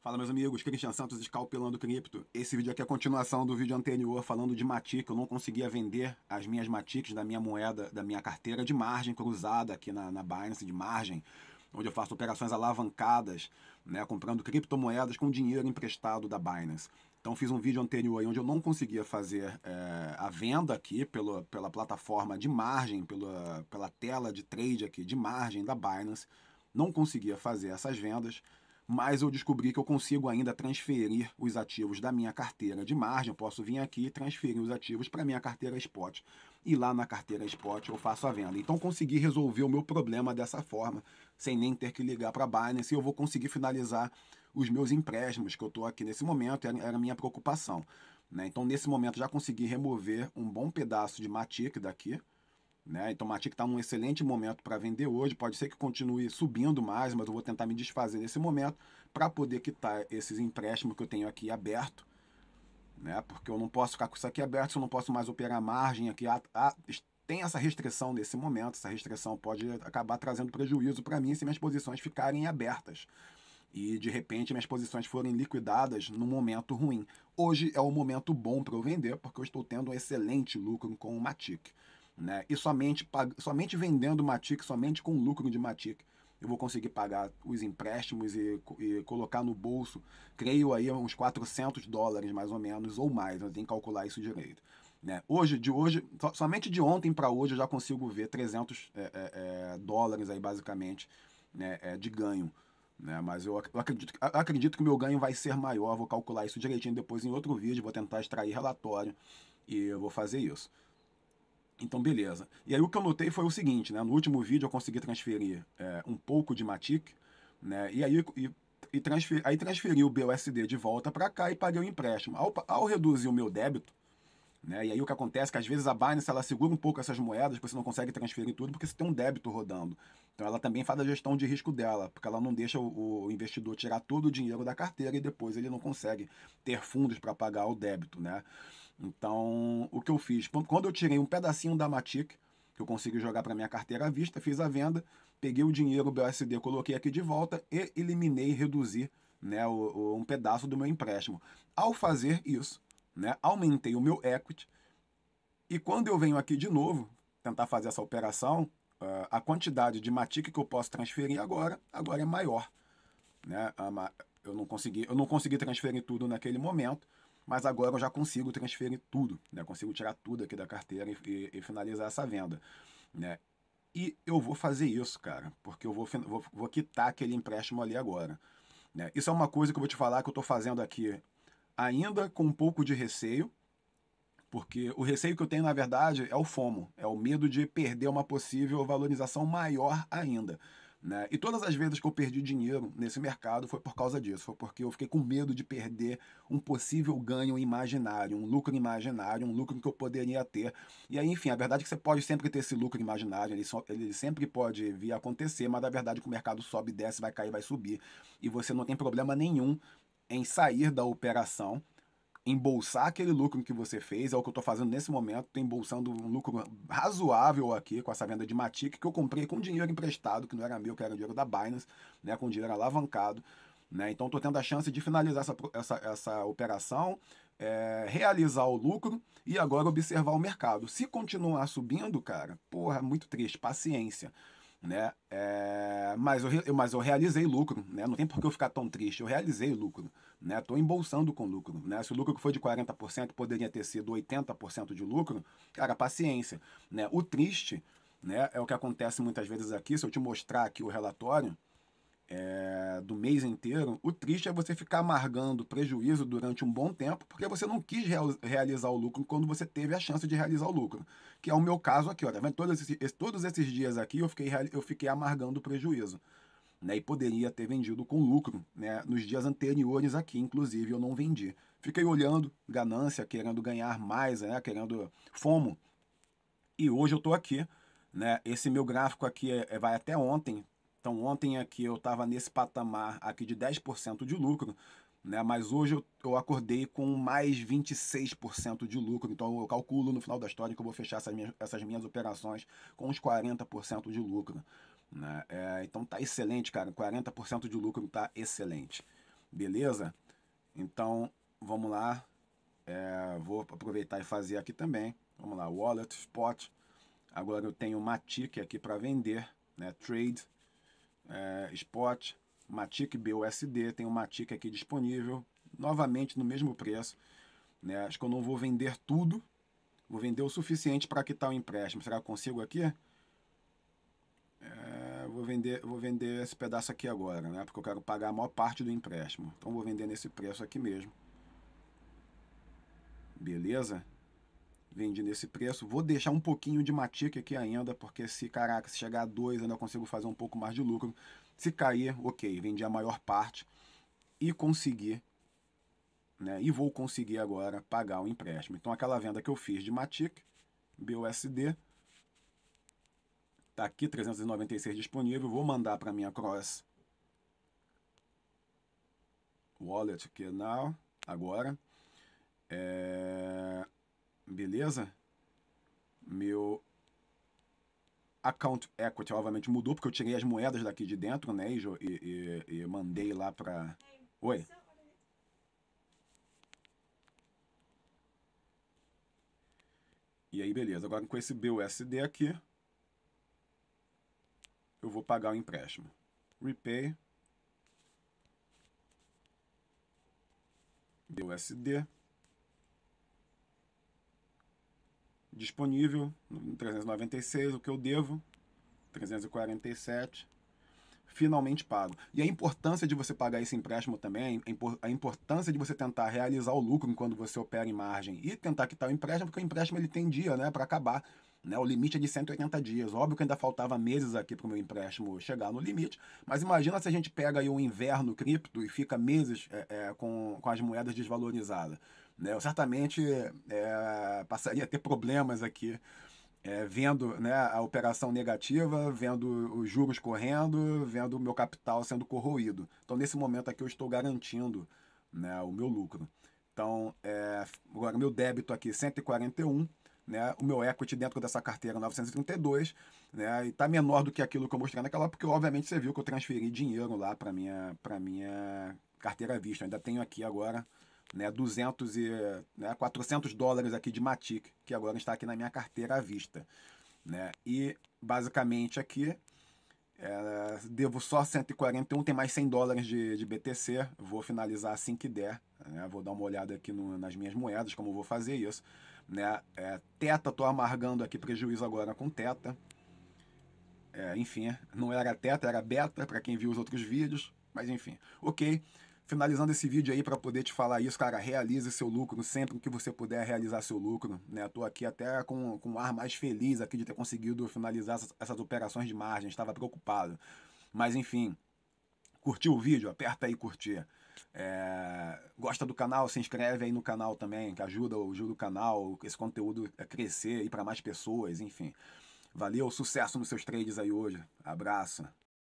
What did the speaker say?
Fala meus amigos, Cristian Santos escalpelando cripto. Esse vídeo aqui é a continuação do vídeo anterior falando de Matic. Eu não conseguia vender as minhas Matics da minha moeda, da minha carteira de margem cruzada aqui na, na Binance, de margem, onde eu faço operações alavancadas, né, comprando criptomoedas com dinheiro emprestado da Binance. Então fiz um vídeo anterior aí onde eu não conseguia fazer é, a venda aqui pelo, pela plataforma de margem, pela, pela tela de trade aqui de margem da Binance. Não conseguia fazer essas vendas mas eu descobri que eu consigo ainda transferir os ativos da minha carteira de margem. Eu posso vir aqui e transferir os ativos para minha carteira spot. E lá na carteira spot eu faço a venda. Então consegui resolver o meu problema dessa forma, sem nem ter que ligar para a Binance. E eu vou conseguir finalizar os meus empréstimos, que eu estou aqui nesse momento, era a minha preocupação. Né? Então nesse momento já consegui remover um bom pedaço de Matic daqui. Né? Então, o Matic está num excelente momento para vender hoje. Pode ser que continue subindo mais, mas eu vou tentar me desfazer desse momento para poder quitar esses empréstimos que eu tenho aqui aberto. Né? Porque eu não posso ficar com isso aqui aberto, eu não posso mais operar margem aqui. A, ah, a, ah, tem essa restrição nesse momento. Essa restrição pode acabar trazendo prejuízo para mim se minhas posições ficarem abertas e de repente minhas posições forem liquidadas num momento ruim. Hoje é o momento bom para eu vender, porque eu estou tendo um excelente lucro com o Matic né? E somente, somente vendendo Matic, somente com o lucro de Matic, eu vou conseguir pagar os empréstimos e, e, colocar no bolso, creio aí, uns 400 dólares mais ou menos, ou mais, eu tenho que calcular isso direito. Né? Hoje, de hoje, so, somente de ontem para hoje eu já consigo ver 300 é, é, é, dólares aí basicamente né, é, de ganho. Né? Mas eu, ac eu acredito, eu acredito que o meu ganho vai ser maior, vou calcular isso direitinho depois em outro vídeo, vou tentar extrair relatório e eu vou fazer isso. Então, beleza. E aí o que eu notei foi o seguinte, né? No último vídeo eu consegui transferir é, um pouco de Matic, né? E aí, e, e transfer, aí transferi o BUSD de volta para cá e paguei o empréstimo. Ao, ao reduzir o meu débito, né? E aí o que acontece é que às vezes a Binance ela segura um pouco essas moedas, porque você não consegue transferir tudo, porque você tem um débito rodando. Então ela também faz a gestão de risco dela, porque ela não deixa o, o investidor tirar todo o dinheiro da carteira e depois ele não consegue ter fundos para pagar o débito, né? Então, o que eu fiz? Quando eu tirei um pedacinho da Matic, que eu consegui jogar para minha carteira à vista, fiz a venda, peguei o dinheiro o BSD, coloquei aqui de volta e eliminei, reduzi né, o, o, um pedaço do meu empréstimo. Ao fazer isso, né, aumentei o meu equity e quando eu venho aqui de novo tentar fazer essa operação, uh, a quantidade de Matic que eu posso transferir agora, agora é maior. Né? Eu não consegui, eu não consegui transferir tudo naquele momento, mas agora eu já consigo transferir tudo, né? Consigo tirar tudo aqui da carteira e, e, e finalizar essa venda, né? E eu vou fazer isso, cara, porque eu vou, vou, vou quitar aquele empréstimo ali agora. Né? Isso é uma coisa que eu vou te falar que eu estou fazendo aqui ainda com um pouco de receio, porque o receio que eu tenho, na verdade, é o FOMO, é o medo de perder uma possível valorização maior ainda. Né? E todas as vezes que eu perdi dinheiro nesse mercado foi por causa disso, foi porque eu fiquei com medo de perder um possível ganho imaginário, um lucro imaginário, um lucro que eu poderia ter. E aí, enfim, a verdade é que você pode sempre ter esse lucro imaginário, ele, só, ele sempre pode vir a acontecer, mas a verdade é que o mercado sobe, desce, vai cair, vai subir, e você não tem problema nenhum em sair da operação embolsar aquele lucro que você fez, é o que eu estou fazendo nesse momento, estou embolsando um lucro razoável aqui com essa venda de Matic, que eu comprei com dinheiro emprestado, que não era meu, que era dinheiro da Binance, né, com dinheiro alavancado. Né? Então estou tendo a chance de finalizar essa, essa, essa operação, é, realizar o lucro e agora observar o mercado. Se continuar subindo, cara, porra, é muito triste, paciência né? É, mas, eu, mas eu realizei lucro, né? Não tem por que eu ficar tão triste, eu realizei lucro né? Estou embolsando com lucro, né? Se o lucro que foi de 40%, poderia ter sido 80% de lucro, cara, paciência, né? O triste, né, é o que acontece muitas vezes aqui, se eu te mostrar aqui o relatório, é, do mês inteiro, o triste é você ficar amargando prejuízo durante um bom tempo, porque você não quis real, realizar o lucro quando você teve a chance de realizar o lucro. Que é o meu caso aqui, Olha, Todos esses, todos esses dias aqui eu fiquei, eu fiquei amargando prejuízo né, e poderia ter vendido com lucro né, nos dias anteriores aqui, inclusive eu não vendi. Fiquei olhando, ganância, querendo ganhar mais, né, querendo fomo. E hoje eu estou aqui, né, esse meu gráfico aqui é, é, vai até ontem, então ontem aqui eu estava nesse patamar aqui de 10% de lucro, né, mas hoje eu, eu acordei com mais 26% de lucro, então eu calculo no final da história que eu vou fechar essas minhas, essas minhas operações com uns 40% de lucro. Né? É, então tá excelente, cara. 40% de lucro tá excelente. Beleza? Então, vamos lá. É, vou aproveitar e fazer aqui também. Vamos lá, Wallet, Spot. Agora eu tenho Matic aqui para vender, né? Trade, é, Spot, Matic BUSD. Tenho Matic aqui disponível, novamente no mesmo preço. Né? Acho que eu não vou vender tudo. Vou vender o suficiente para quitar o empréstimo. Será que eu consigo aqui? É, vou vender, vou vender esse pedaço aqui agora, né? Porque eu quero pagar a maior parte do empréstimo. Então vou vender nesse preço aqui mesmo. Beleza? Vendi nesse preço. Vou deixar um pouquinho de matic aqui ainda, porque se, caraca, se chegar a dois, ainda consigo fazer um pouco mais de lucro. Se cair, ok, vendi a maior parte e consegui, né? E vou conseguir agora pagar o empréstimo. Então aquela venda que eu fiz de matic, BUSD, tá aqui 396 disponível. Vou mandar para minha cross wallet que now agora. É... Beleza? Meu account equity obviamente mudou porque eu tirei as moedas daqui de dentro, né? E, e, e mandei lá para. Oi. E aí, beleza. Agora com esse BUSD aqui, eu vou pagar o empréstimo. Repay BUSD disponível 396 o que eu devo 347 finalmente pago. E a importância de você pagar esse empréstimo também, a importância de você tentar realizar o lucro quando você opera em margem e tentar quitar o empréstimo, porque o empréstimo ele tem dia, né, para acabar. Né, o limite é de 180 dias. Óbvio que ainda faltava meses aqui para o meu empréstimo chegar no limite, mas imagina se a gente pega aí um inverno cripto e fica meses é, é, com, com as moedas desvalorizadas. Né? Eu certamente é, passaria a ter problemas aqui é, vendo né, a operação negativa, vendo os juros correndo, vendo o meu capital sendo corroído. Então, nesse momento aqui, eu estou garantindo né, o meu lucro. Então, é, agora, meu débito aqui, 141. Né, o meu equity dentro dessa carteira 932, né, e está menor do que aquilo que eu mostrei naquela, porque obviamente você viu que eu transferi dinheiro lá para minha minha carteira vista. Eu ainda tenho aqui agora né, 200 e né, 400 dólares aqui de Matic, que agora está aqui na minha carteira à vista. Né? E basicamente aqui é, devo só 141, tem mais 100 dólares de, de BTC, vou finalizar assim que der, né? vou dar uma olhada aqui no, nas minhas moedas, como vou fazer isso. Né? É, teta, tô amargando aqui prejuízo agora com Teta. É, enfim, não era Teta, era Beta, para quem viu os outros vídeos, mas enfim, ok finalizando esse vídeo aí para poder te falar isso, cara, realize seu lucro sempre que você puder realizar seu lucro, né? Tô aqui até com, com um ar mais feliz aqui de ter conseguido finalizar essas, essas operações de margem, estava preocupado. Mas enfim, curtiu o vídeo? Aperta aí curtir. É, gosta do canal? Se inscreve aí no canal também, que ajuda, ajuda o canal, esse conteúdo a crescer e para mais pessoas, enfim. Valeu, sucesso nos seus trades aí hoje. Abraço.